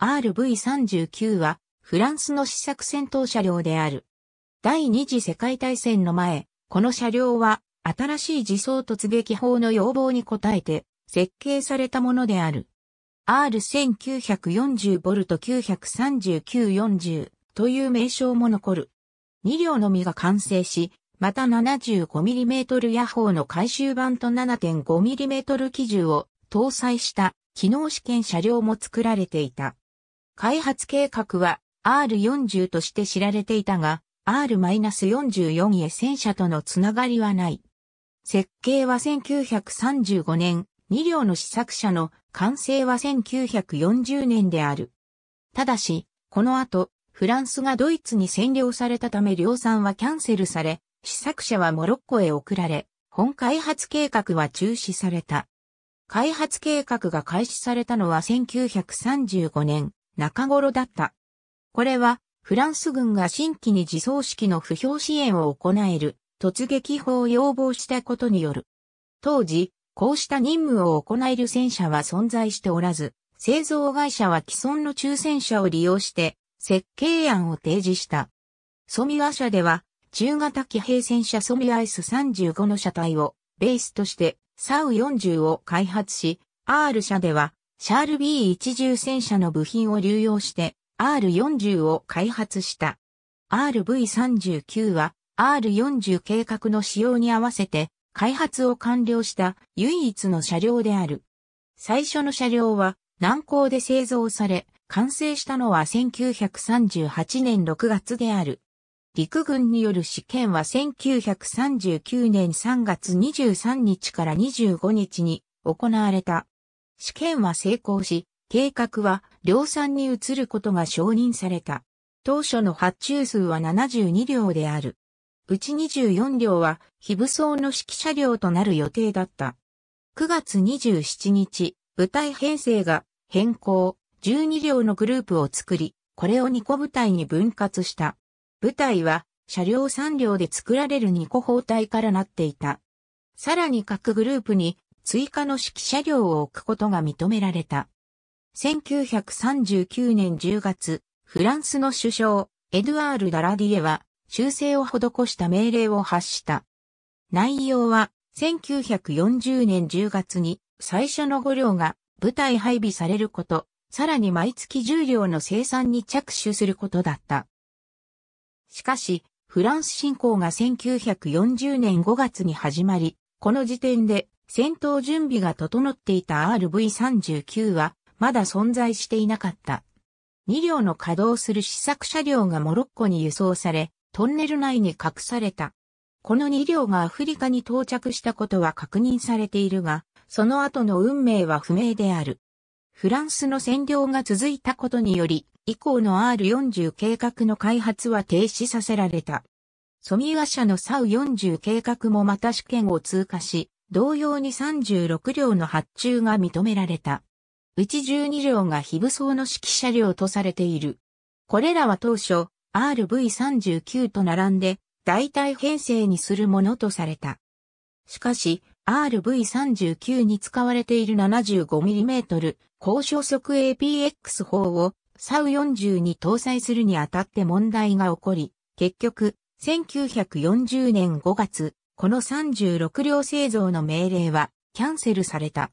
RV39 はフランスの試作戦闘車両である。第二次世界大戦の前、この車両は新しい自走突撃砲の要望に応えて設計されたものである。R1940V93940 という名称も残る。2両のみが完成し、また 75mm 野砲の回収版と 7.5mm 機銃を搭載した機能試験車両も作られていた。開発計画は R40 として知られていたが、R-44 へ戦車とのつながりはない。設計は1935年、2両の試作車の完成は1940年である。ただし、この後、フランスがドイツに占領されたため量産はキャンセルされ、試作車はモロッコへ送られ、本開発計画は中止された。開発計画が開始されたのは1935年、中頃だった。これは、フランス軍が新規に自走式の不評支援を行える突撃法を要望したことによる。当時、こうした任務を行える戦車は存在しておらず、製造会社は既存の抽選車を利用して設計案を提示した。ソミア社では、中型機兵戦車ソミア S35 の車体をベースとして、サウ40を開発し、R 社ではシャール B1 重戦車の部品を流用して R40 を開発した。RV39 は R40 計画の使用に合わせて開発を完了した唯一の車両である。最初の車両は南港で製造され、完成したのは1938年6月である。陸軍による試験は1939年3月23日から25日に行われた。試験は成功し、計画は量産に移ることが承認された。当初の発注数は72両である。うち24両は非武装の指揮車両となる予定だった。9月27日、部隊編成が変更、12両のグループを作り、これを2個部隊に分割した。部隊は車両3両で作られる2個包帯からなっていた。さらに各グループに追加の指揮車両を置くことが認められた。1939年10月、フランスの首相、エドゥアール・ダラディエは修正を施した命令を発した。内容は、1940年10月に最初の5両が部隊配備されること、さらに毎月10両の生産に着手することだった。しかし、フランス侵攻が1940年5月に始まり、この時点で戦闘準備が整っていた RV39 はまだ存在していなかった。2両の稼働する試作車両がモロッコに輸送され、トンネル内に隠された。この2両がアフリカに到着したことは確認されているが、その後の運命は不明である。フランスの占領が続いたことにより、以降の R40 計画の開発は停止させられた。ソミワ社のサウ40計画もまた試験を通過し、同様に36両の発注が認められた。うち12両が非武装の指揮車両とされている。これらは当初、RV39 と並んで、代替編成にするものとされた。しかし、RV39 に使われている 75mm 高所速 APX 砲をサウ40に搭載するにあたって問題が起こり、結局、1940年5月、この36両製造の命令はキャンセルされた。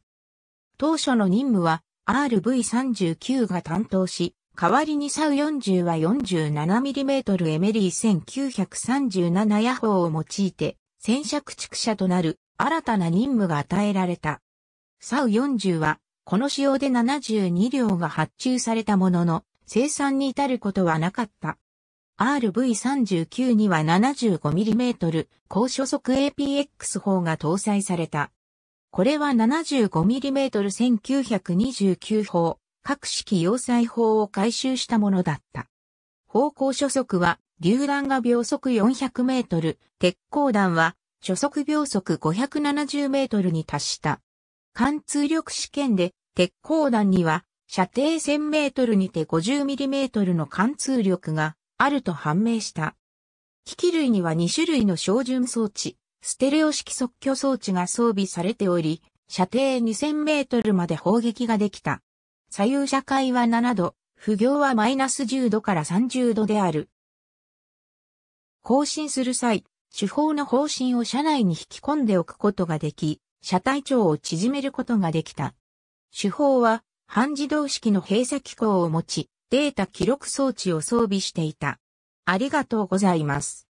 当初の任務は RV39 が担当し、代わりにサウ40は 47mm エメリー1937ヤホーを用いて、戦車駆逐車となる新たな任務が与えられた。サウ40は、この仕様で72両が発注されたものの、生産に至ることはなかった。RV39 には 75mm 高初速 APX 砲が搭載された。これは 75mm1929 砲、各式要塞砲を回収したものだった。砲高初速は、榴弾が秒速400メートル、鉄鋼弾は、初速秒速570メートルに達した。貫通力試験で、鉄鋼弾には、射程1000メートルにて50ミリメートルの貫通力があると判明した。機器類には2種類の照準装置、ステレオ式即挙装置が装備されており、射程2000メートルまで砲撃ができた。左右射界は7度、不行はマイナス10度から30度である。更新する際、手法の方針を車内に引き込んでおくことができ、車体長を縮めることができた。手法は、半自動式の閉鎖機構を持ち、データ記録装置を装備していた。ありがとうございます。